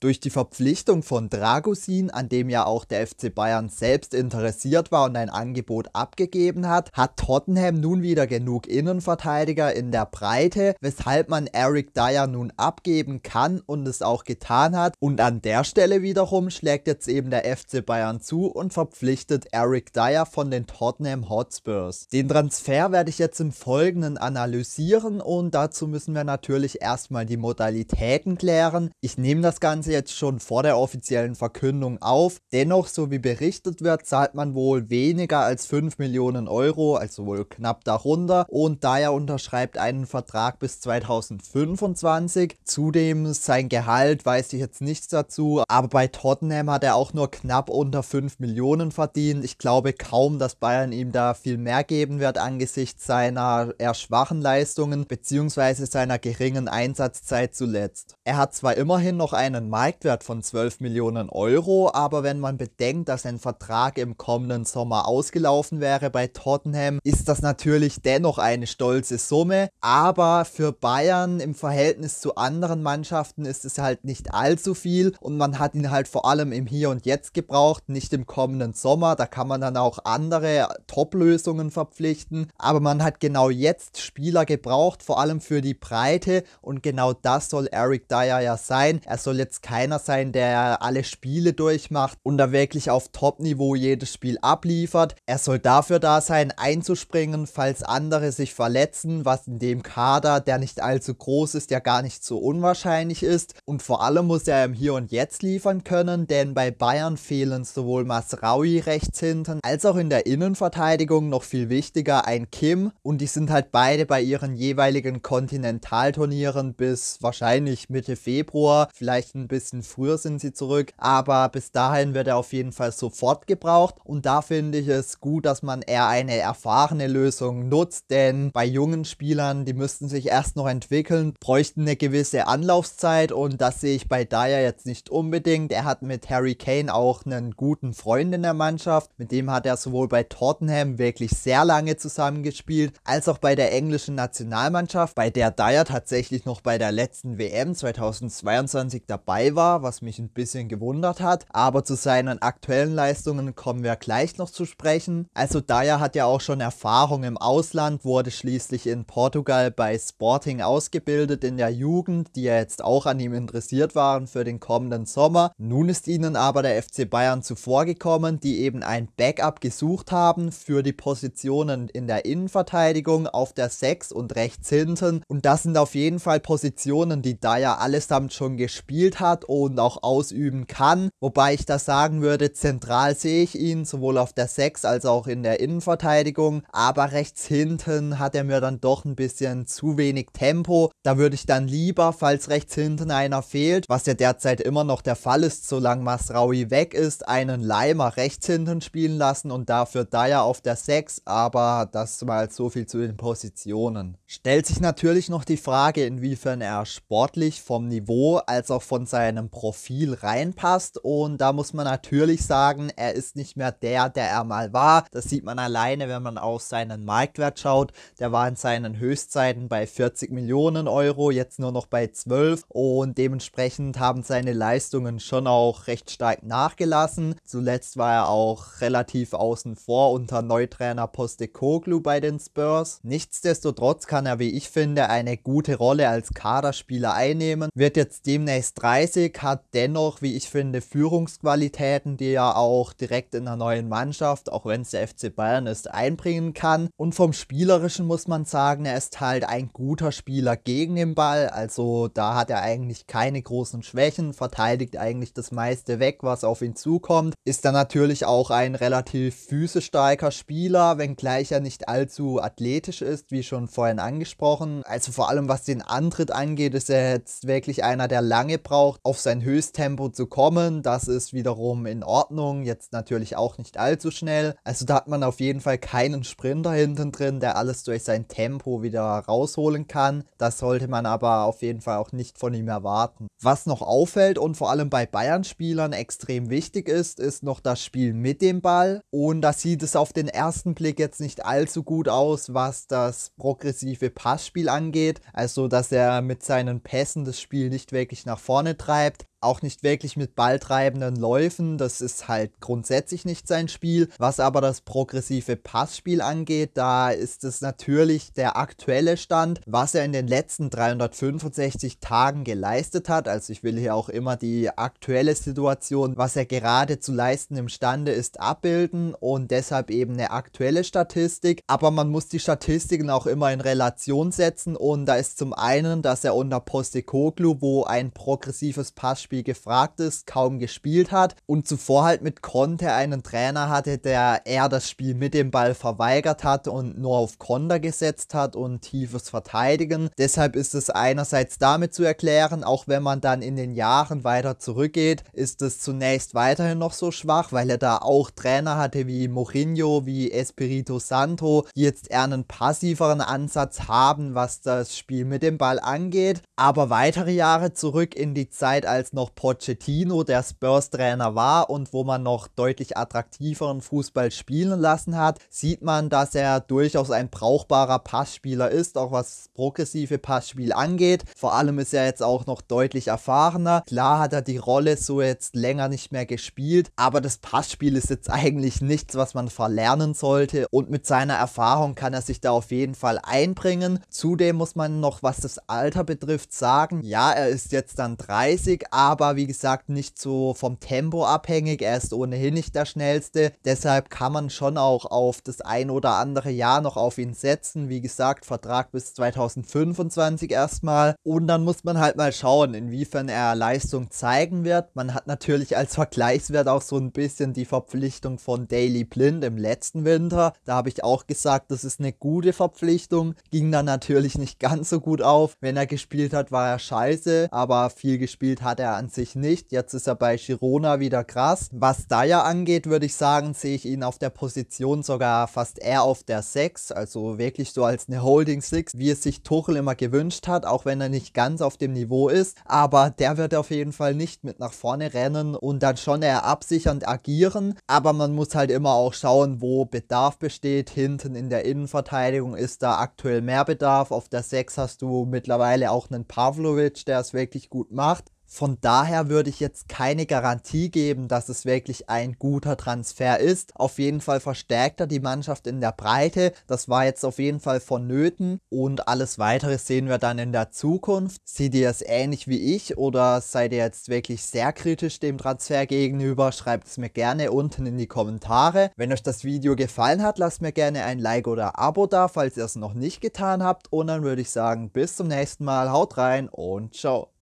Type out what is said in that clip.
Durch die Verpflichtung von Dragusin, an dem ja auch der FC Bayern selbst interessiert war und ein Angebot abgegeben hat, hat Tottenham nun wieder genug Innenverteidiger in der Breite, weshalb man Eric Dyer nun abgeben kann und es auch getan hat. Und an der Stelle wiederum schlägt jetzt eben der FC Bayern zu und verpflichtet Eric Dyer von den Tottenham Hotspurs. Den Transfer werde ich jetzt im Folgenden analysieren und dazu müssen wir natürlich erstmal die Modalitäten klären. Ich nehme das Ganze Ganze jetzt schon vor der offiziellen Verkündung auf. Dennoch, so wie berichtet wird, zahlt man wohl weniger als 5 Millionen Euro, also wohl knapp darunter. Und Dyer unterschreibt einen Vertrag bis 2025. Zudem sein Gehalt weiß ich jetzt nichts dazu, aber bei Tottenham hat er auch nur knapp unter 5 Millionen verdient. Ich glaube kaum, dass Bayern ihm da viel mehr geben wird angesichts seiner eher schwachen Leistungen bzw. seiner geringen Einsatzzeit zuletzt. Er hat zwar immerhin noch einen Marktwert von 12 Millionen Euro, aber wenn man bedenkt, dass ein Vertrag im kommenden Sommer ausgelaufen wäre bei Tottenham, ist das natürlich dennoch eine stolze Summe. Aber für Bayern im Verhältnis zu anderen Mannschaften ist es halt nicht allzu viel und man hat ihn halt vor allem im Hier und Jetzt gebraucht, nicht im kommenden Sommer. Da kann man dann auch andere Top-Lösungen verpflichten, aber man hat genau jetzt Spieler gebraucht, vor allem für die Breite und genau das soll Eric Dyer ja sein. Er soll jetzt keiner sein, der alle Spiele durchmacht und da wirklich auf Top-Niveau jedes Spiel abliefert. Er soll dafür da sein, einzuspringen, falls andere sich verletzen, was in dem Kader, der nicht allzu groß ist, ja gar nicht so unwahrscheinlich ist. Und vor allem muss er im Hier und Jetzt liefern können, denn bei Bayern fehlen sowohl Masraui rechts hinten als auch in der Innenverteidigung noch viel wichtiger ein Kim und die sind halt beide bei ihren jeweiligen Kontinentalturnieren bis wahrscheinlich Mitte Februar, vielleicht ein bisschen bisschen früher sind sie zurück, aber bis dahin wird er auf jeden Fall sofort gebraucht und da finde ich es gut, dass man eher eine erfahrene Lösung nutzt, denn bei jungen Spielern, die müssten sich erst noch entwickeln, bräuchten eine gewisse Anlaufzeit und das sehe ich bei Dyer jetzt nicht unbedingt. Er hat mit Harry Kane auch einen guten Freund in der Mannschaft, mit dem hat er sowohl bei Tottenham wirklich sehr lange zusammengespielt, als auch bei der englischen Nationalmannschaft, bei der Dyer tatsächlich noch bei der letzten WM 2022 dabei dabei war, was mich ein bisschen gewundert hat. Aber zu seinen aktuellen Leistungen kommen wir gleich noch zu sprechen. Also Dyer hat ja auch schon Erfahrung im Ausland, wurde schließlich in Portugal bei Sporting ausgebildet in der Jugend, die ja jetzt auch an ihm interessiert waren für den kommenden Sommer. Nun ist ihnen aber der FC Bayern zuvorgekommen, die eben ein Backup gesucht haben für die Positionen in der Innenverteidigung, auf der 6 und rechts hinten. Und das sind auf jeden Fall Positionen, die Dyer allesamt schon gespielt hat hat und auch ausüben kann. Wobei ich das sagen würde, zentral sehe ich ihn, sowohl auf der 6 als auch in der Innenverteidigung. Aber rechts hinten hat er mir dann doch ein bisschen zu wenig Tempo. Da würde ich dann lieber, falls rechts hinten einer fehlt, was ja derzeit immer noch der Fall ist, solange Masraui weg ist, einen Leimer rechts hinten spielen lassen und dafür Dyer auf der 6. Aber das mal so viel zu den Positionen. Stellt sich natürlich noch die Frage, inwiefern er sportlich vom Niveau als auch von seinem seinem Profil reinpasst. Und da muss man natürlich sagen, er ist nicht mehr der, der er mal war. Das sieht man alleine, wenn man auf seinen Marktwert schaut. Der war in seinen Höchstzeiten bei 40 Millionen Euro, jetzt nur noch bei 12. Und dementsprechend haben seine Leistungen schon auch recht stark nachgelassen. Zuletzt war er auch relativ außen vor unter Neutrainer Postecoglou bei den Spurs. Nichtsdestotrotz kann er, wie ich finde, eine gute Rolle als Kaderspieler einnehmen. Wird jetzt demnächst 30 Kreisig hat dennoch, wie ich finde, Führungsqualitäten, die er auch direkt in der neuen Mannschaft, auch wenn es der FC Bayern ist, einbringen kann. Und vom Spielerischen muss man sagen, er ist halt ein guter Spieler gegen den Ball. Also da hat er eigentlich keine großen Schwächen, verteidigt eigentlich das meiste weg, was auf ihn zukommt. Ist dann natürlich auch ein relativ physisch starker Spieler, wenngleich er nicht allzu athletisch ist, wie schon vorhin angesprochen. Also vor allem was den Antritt angeht, ist er jetzt wirklich einer, der lange braucht auf sein Höchsttempo zu kommen. Das ist wiederum in Ordnung. Jetzt natürlich auch nicht allzu schnell. Also da hat man auf jeden Fall keinen Sprinter hinten drin, der alles durch sein Tempo wieder rausholen kann. Das sollte man aber auf jeden Fall auch nicht von ihm erwarten. Was noch auffällt und vor allem bei Bayern-Spielern extrem wichtig ist, ist noch das Spiel mit dem Ball. Und da sieht es auf den ersten Blick jetzt nicht allzu gut aus, was das progressive Passspiel angeht. Also, dass er mit seinen Pässen das Spiel nicht wirklich nach vorne treibt bleibt. auch nicht wirklich mit balltreibenden Läufen. Das ist halt grundsätzlich nicht sein Spiel. Was aber das progressive Passspiel angeht, da ist es natürlich der aktuelle Stand, was er in den letzten 365 Tagen geleistet hat. Also ich will hier auch immer die aktuelle Situation, was er gerade zu leisten imstande ist, abbilden und deshalb eben eine aktuelle Statistik. Aber man muss die Statistiken auch immer in Relation setzen und da ist zum einen, dass er unter Postecoglou, wo ein progressives Passspiel Spiel gefragt ist, kaum gespielt hat und zuvor halt mit Conte einen Trainer hatte, der eher das Spiel mit dem Ball verweigert hat und nur auf Konter gesetzt hat und tiefes Verteidigen. Deshalb ist es einerseits damit zu erklären, auch wenn man dann in den Jahren weiter zurückgeht, ist es zunächst weiterhin noch so schwach, weil er da auch Trainer hatte wie Mourinho, wie Espirito Santo, die jetzt eher einen passiveren Ansatz haben, was das Spiel mit dem Ball angeht. Aber weitere Jahre zurück in die Zeit, als noch Pochettino, der Spurs-Trainer war und wo man noch deutlich attraktiveren Fußball spielen lassen hat, sieht man, dass er durchaus ein brauchbarer Passspieler ist, auch was progressive Passspiel angeht. Vor allem ist er jetzt auch noch deutlich erfahrener. Klar hat er die Rolle so jetzt länger nicht mehr gespielt, aber das Passspiel ist jetzt eigentlich nichts, was man verlernen sollte und mit seiner Erfahrung kann er sich da auf jeden Fall einbringen. Zudem muss man noch, was das Alter betrifft, sagen, ja, er ist jetzt dann 30, aber aber wie gesagt nicht so vom Tempo abhängig. Er ist ohnehin nicht der schnellste. Deshalb kann man schon auch auf das ein oder andere Jahr noch auf ihn setzen. Wie gesagt, Vertrag bis 2025 erstmal. Und dann muss man halt mal schauen, inwiefern er Leistung zeigen wird. Man hat natürlich als Vergleichswert auch so ein bisschen die Verpflichtung von Daily Blind im letzten Winter. Da habe ich auch gesagt, das ist eine gute Verpflichtung. Ging dann natürlich nicht ganz so gut auf. Wenn er gespielt hat, war er scheiße, aber viel gespielt hat er an sich nicht. Jetzt ist er bei Girona wieder krass. Was Dyer angeht, würde ich sagen, sehe ich ihn auf der Position sogar fast eher auf der 6, also wirklich so als eine Holding 6, wie es sich Tuchel immer gewünscht hat, auch wenn er nicht ganz auf dem Niveau ist. Aber der wird auf jeden Fall nicht mit nach vorne rennen und dann schon eher absichernd agieren. Aber man muss halt immer auch schauen, wo Bedarf besteht. Hinten in der Innenverteidigung ist da aktuell mehr Bedarf. Auf der 6 hast du mittlerweile auch einen Pavlovic, der es wirklich gut macht. Von daher würde ich jetzt keine Garantie geben, dass es wirklich ein guter Transfer ist. Auf jeden Fall verstärkt er die Mannschaft in der Breite. Das war jetzt auf jeden Fall vonnöten und alles weitere sehen wir dann in der Zukunft. Seht ihr es ähnlich wie ich oder seid ihr jetzt wirklich sehr kritisch dem Transfer gegenüber? Schreibt es mir gerne unten in die Kommentare. Wenn euch das Video gefallen hat, lasst mir gerne ein Like oder Abo da, falls ihr es noch nicht getan habt. Und dann würde ich sagen, bis zum nächsten Mal. Haut rein und ciao.